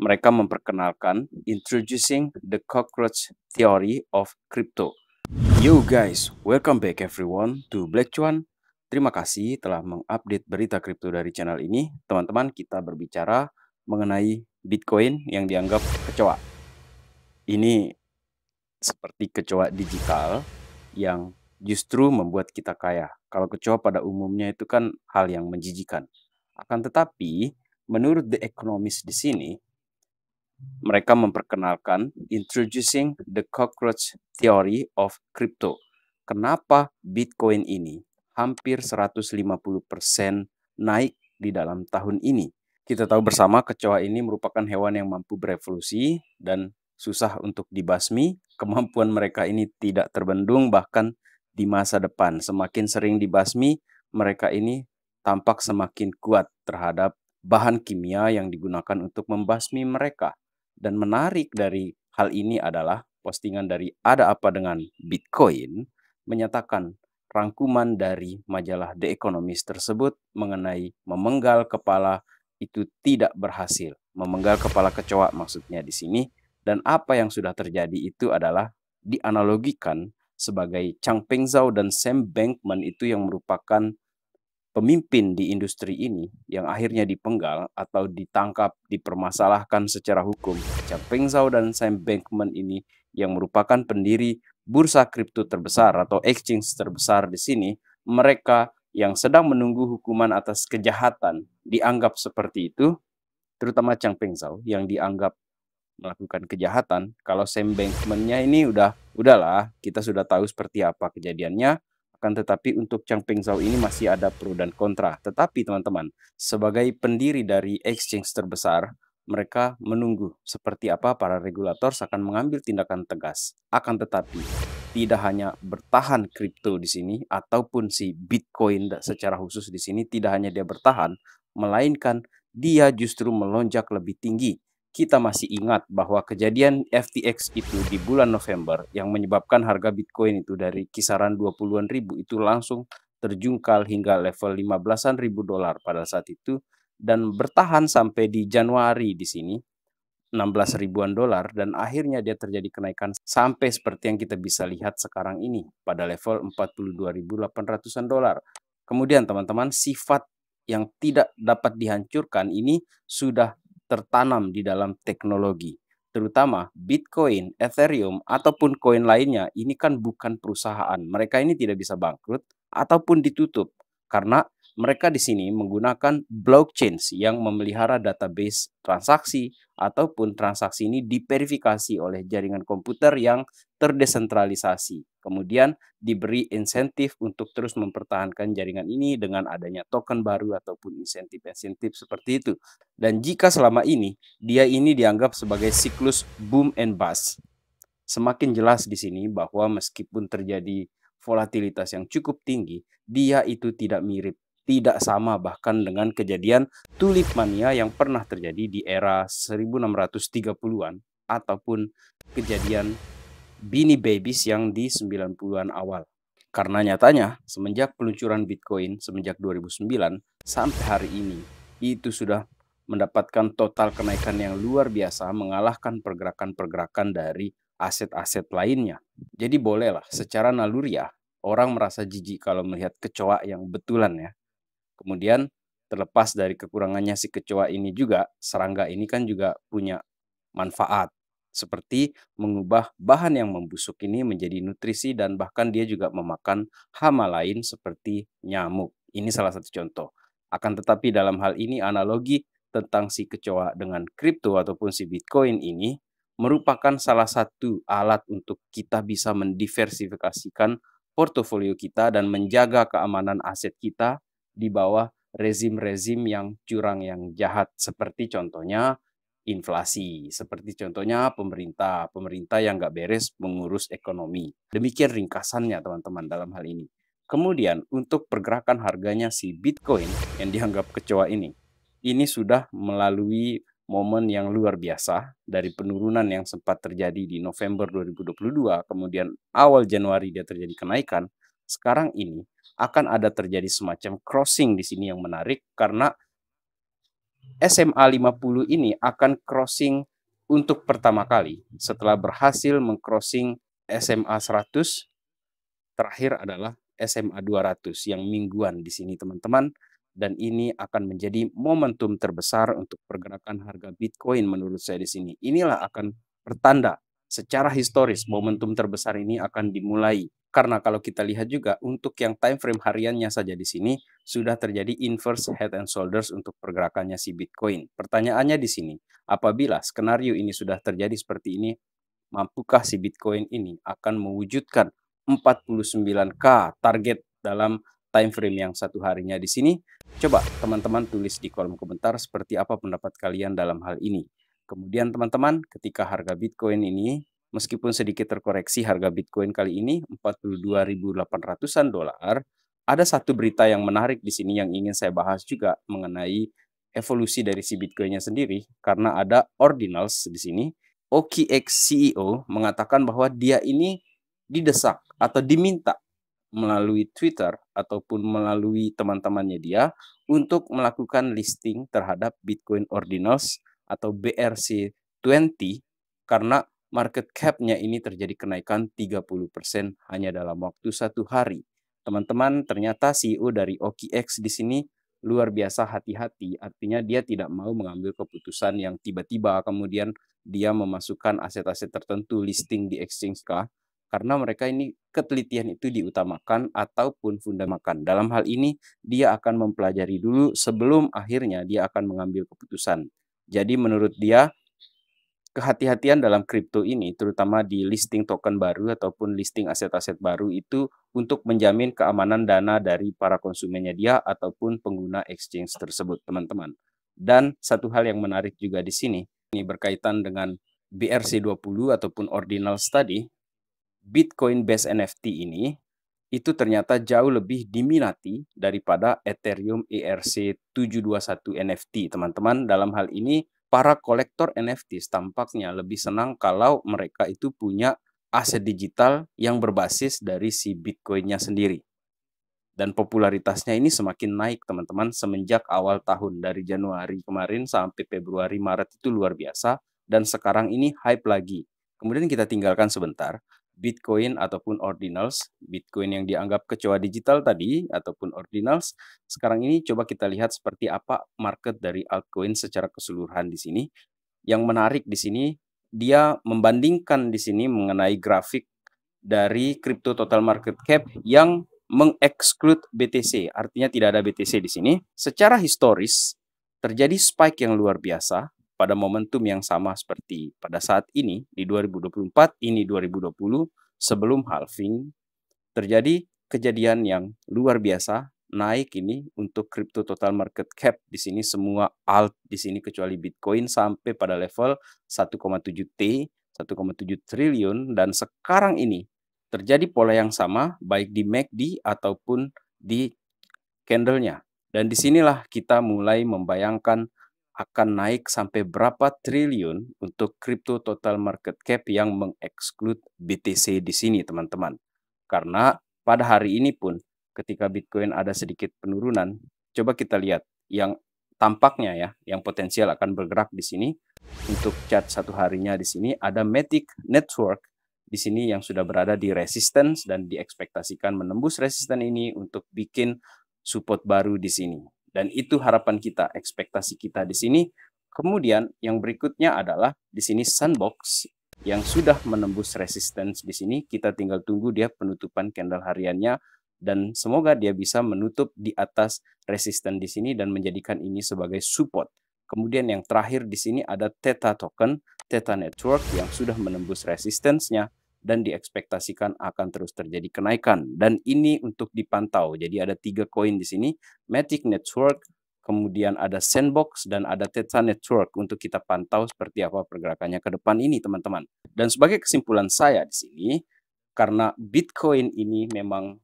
mereka memperkenalkan Introducing the Cockroach Theory of Crypto. Yo guys, welcome back everyone to Black Chuan. Terima kasih telah mengupdate berita kripto dari channel ini. Teman-teman, kita berbicara mengenai Bitcoin yang dianggap kecoa. Ini seperti kecoa digital yang justru membuat kita kaya. Kalau kecoa pada umumnya itu kan hal yang menjijikan. Akan tetapi, menurut The Economist di sini, mereka memperkenalkan Introducing the Cockroach Theory of Crypto. Kenapa Bitcoin ini hampir 150% naik di dalam tahun ini? Kita tahu bersama kecoa ini merupakan hewan yang mampu berevolusi dan susah untuk dibasmi. Kemampuan mereka ini tidak terbendung bahkan di masa depan. Semakin sering dibasmi, mereka ini tampak semakin kuat terhadap bahan kimia yang digunakan untuk membasmi mereka dan menarik dari hal ini adalah postingan dari Ada Apa Dengan Bitcoin menyatakan rangkuman dari majalah The Economist tersebut mengenai memenggal kepala itu tidak berhasil. Memenggal kepala kecoa maksudnya di sini dan apa yang sudah terjadi itu adalah dianalogikan sebagai Chang Peng Zhao dan Sam Bankman itu yang merupakan pemimpin di industri ini yang akhirnya dipenggal atau ditangkap dipermasalahkan secara hukum. Peng Zhao dan Sam Bankman ini yang merupakan pendiri bursa kripto terbesar atau exchange terbesar di sini, mereka yang sedang menunggu hukuman atas kejahatan dianggap seperti itu, terutama Chang Peng Zhao yang dianggap melakukan kejahatan. Kalau Sam Bankman-nya ini udah udahlah, kita sudah tahu seperti apa kejadiannya akan tetapi untuk Changpeng Zhao ini masih ada pro dan kontra. Tetapi teman-teman, sebagai pendiri dari exchange terbesar, mereka menunggu seperti apa para regulator akan mengambil tindakan tegas. Akan tetapi, tidak hanya bertahan kripto di sini ataupun si Bitcoin secara khusus di sini tidak hanya dia bertahan, melainkan dia justru melonjak lebih tinggi kita masih ingat bahwa kejadian FTX itu di bulan November yang menyebabkan harga Bitcoin itu dari kisaran 20-an ribu itu langsung terjungkal hingga level 15-an ribu dolar pada saat itu dan bertahan sampai di Januari di sini 16 ribuan dolar dan akhirnya dia terjadi kenaikan sampai seperti yang kita bisa lihat sekarang ini pada level 42.800-an dolar. Kemudian teman-teman sifat yang tidak dapat dihancurkan ini sudah tertanam di dalam teknologi. Terutama Bitcoin, Ethereum, ataupun koin lainnya, ini kan bukan perusahaan. Mereka ini tidak bisa bangkrut ataupun ditutup karena mereka di sini menggunakan blockchain yang memelihara database transaksi ataupun transaksi ini diverifikasi oleh jaringan komputer yang terdesentralisasi. Kemudian diberi insentif untuk terus mempertahankan jaringan ini dengan adanya token baru ataupun insentif-insentif seperti itu. Dan jika selama ini dia ini dianggap sebagai siklus boom and bust. Semakin jelas di sini bahwa meskipun terjadi volatilitas yang cukup tinggi, dia itu tidak mirip tidak sama bahkan dengan kejadian tulip mania yang pernah terjadi di era 1630-an ataupun kejadian Bini Babies yang di 90-an awal. Karena nyatanya semenjak peluncuran Bitcoin semenjak 2009 sampai hari ini itu sudah mendapatkan total kenaikan yang luar biasa mengalahkan pergerakan-pergerakan dari aset-aset lainnya. Jadi bolehlah secara naluriah orang merasa jijik kalau melihat kecoa yang betulan ya Kemudian terlepas dari kekurangannya si kecoa ini juga, serangga ini kan juga punya manfaat seperti mengubah bahan yang membusuk ini menjadi nutrisi dan bahkan dia juga memakan hama lain seperti nyamuk. Ini salah satu contoh. Akan tetapi dalam hal ini analogi tentang si kecoa dengan kripto ataupun si Bitcoin ini merupakan salah satu alat untuk kita bisa mendiversifikasikan portofolio kita dan menjaga keamanan aset kita di bawah rezim-rezim yang curang yang jahat seperti contohnya inflasi seperti contohnya pemerintah pemerintah yang nggak beres mengurus ekonomi demikian ringkasannya teman-teman dalam hal ini kemudian untuk pergerakan harganya si Bitcoin yang dianggap kecoa ini ini sudah melalui momen yang luar biasa dari penurunan yang sempat terjadi di November 2022 kemudian awal Januari dia terjadi kenaikan sekarang ini akan ada terjadi semacam crossing di sini yang menarik karena SMA 50 ini akan crossing untuk pertama kali setelah berhasil mengcrossing SMA 100 terakhir adalah SMA 200 yang mingguan di sini teman-teman dan ini akan menjadi momentum terbesar untuk pergerakan harga Bitcoin menurut saya di sini. Inilah akan pertanda secara historis momentum terbesar ini akan dimulai karena kalau kita lihat juga untuk yang time frame hariannya saja di sini sudah terjadi inverse head and shoulders untuk pergerakannya si Bitcoin. Pertanyaannya di sini, apabila skenario ini sudah terjadi seperti ini, mampukah si Bitcoin ini akan mewujudkan 49k target dalam time frame yang satu harinya di sini? Coba teman-teman tulis di kolom komentar seperti apa pendapat kalian dalam hal ini. Kemudian teman-teman, ketika harga Bitcoin ini Meskipun sedikit terkoreksi harga Bitcoin kali ini 42.800-an dolar, ada satu berita yang menarik di sini yang ingin saya bahas juga mengenai evolusi dari si Bitcoinnya sendiri karena ada ordinals di sini. OKX CEO mengatakan bahwa dia ini didesak atau diminta melalui Twitter ataupun melalui teman-temannya dia untuk melakukan listing terhadap Bitcoin Ordinals atau BRC20 karena market cap-nya ini terjadi kenaikan 30% hanya dalam waktu satu hari. Teman-teman, ternyata CEO dari OKX di sini luar biasa hati-hati, artinya dia tidak mau mengambil keputusan yang tiba-tiba kemudian dia memasukkan aset-aset tertentu listing di exchange kah? Karena mereka ini ketelitian itu diutamakan ataupun fundamakan. Dalam hal ini dia akan mempelajari dulu sebelum akhirnya dia akan mengambil keputusan. Jadi menurut dia kehati-hatian dalam kripto ini, terutama di listing token baru ataupun listing aset-aset baru itu untuk menjamin keamanan dana dari para konsumennya dia ataupun pengguna exchange tersebut, teman-teman. Dan satu hal yang menarik juga di sini, ini berkaitan dengan BRC20 ataupun Ordinal Study, Bitcoin based NFT ini itu ternyata jauh lebih diminati daripada Ethereum ERC721 NFT, teman-teman. Dalam hal ini, para kolektor NFT tampaknya lebih senang kalau mereka itu punya aset digital yang berbasis dari si Bitcoinnya sendiri. Dan popularitasnya ini semakin naik teman-teman semenjak awal tahun dari Januari kemarin sampai Februari Maret itu luar biasa dan sekarang ini hype lagi. Kemudian kita tinggalkan sebentar Bitcoin ataupun Ordinals. Bitcoin yang dianggap kecoa digital tadi ataupun Ordinals. Sekarang ini coba kita lihat seperti apa market dari altcoin secara keseluruhan di sini. Yang menarik di sini dia membandingkan di sini mengenai grafik dari crypto total market cap yang mengeksklud BTC, artinya tidak ada BTC di sini. Secara historis terjadi spike yang luar biasa pada momentum yang sama seperti pada saat ini di 2024 ini 2020 sebelum halving terjadi kejadian yang luar biasa naik ini untuk crypto total market cap di sini semua alt di sini kecuali Bitcoin sampai pada level 1,7 T 1,7 triliun dan sekarang ini terjadi pola yang sama baik di MACD ataupun di candlenya dan disinilah kita mulai membayangkan akan naik sampai berapa triliun untuk crypto total market cap yang mengeksklud BTC di sini teman-teman. Karena pada hari ini pun ketika Bitcoin ada sedikit penurunan, coba kita lihat yang tampaknya ya, yang potensial akan bergerak di sini untuk chart satu harinya di sini ada Matic Network di sini yang sudah berada di resistance dan diekspektasikan menembus resistance ini untuk bikin support baru di sini. Dan itu harapan kita, ekspektasi kita di sini. Kemudian yang berikutnya adalah di sini sandbox yang sudah menembus resistance di sini. Kita tinggal tunggu dia penutupan candle hariannya dan semoga dia bisa menutup di atas resisten di sini dan menjadikan ini sebagai support. Kemudian yang terakhir di sini ada Theta token, Theta Network yang sudah menembus resistensinya dan diekspektasikan akan terus terjadi kenaikan. Dan ini untuk dipantau. Jadi ada tiga koin di sini, Matic Network, kemudian ada Sandbox, dan ada Theta Network untuk kita pantau seperti apa pergerakannya ke depan ini teman-teman. Dan sebagai kesimpulan saya di sini, karena Bitcoin ini memang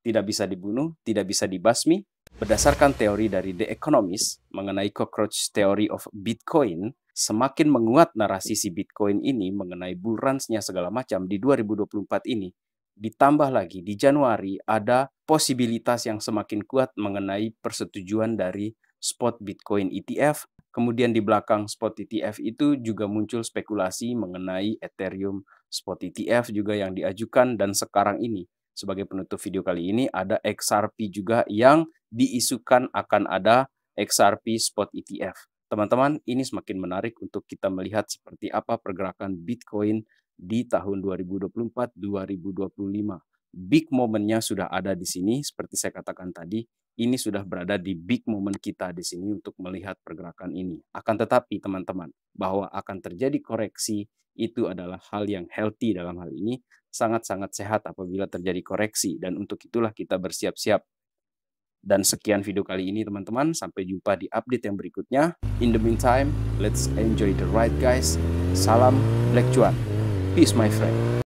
tidak bisa dibunuh, tidak bisa dibasmi, Berdasarkan teori dari The Economist mengenai cockroach theory of Bitcoin, semakin menguat narasi si Bitcoin ini mengenai buransnya segala macam di 2024 ini. Ditambah lagi di Januari ada posibilitas yang semakin kuat mengenai persetujuan dari spot Bitcoin ETF. Kemudian di belakang spot ETF itu juga muncul spekulasi mengenai Ethereum spot ETF juga yang diajukan dan sekarang ini sebagai penutup video kali ini ada XRP juga yang diisukan akan ada XRP spot ETF. Teman-teman, ini semakin menarik untuk kita melihat seperti apa pergerakan Bitcoin di tahun 2024-2025. Big momennya sudah ada di sini, seperti saya katakan tadi, ini sudah berada di big moment kita di sini untuk melihat pergerakan ini. Akan tetapi teman-teman, bahwa akan terjadi koreksi itu adalah hal yang healthy dalam hal ini sangat-sangat sehat apabila terjadi koreksi dan untuk itulah kita bersiap-siap. Dan sekian video kali ini teman-teman, sampai jumpa di update yang berikutnya. In the meantime, let's enjoy the ride guys. Salam Black Cuan. Peace my friend.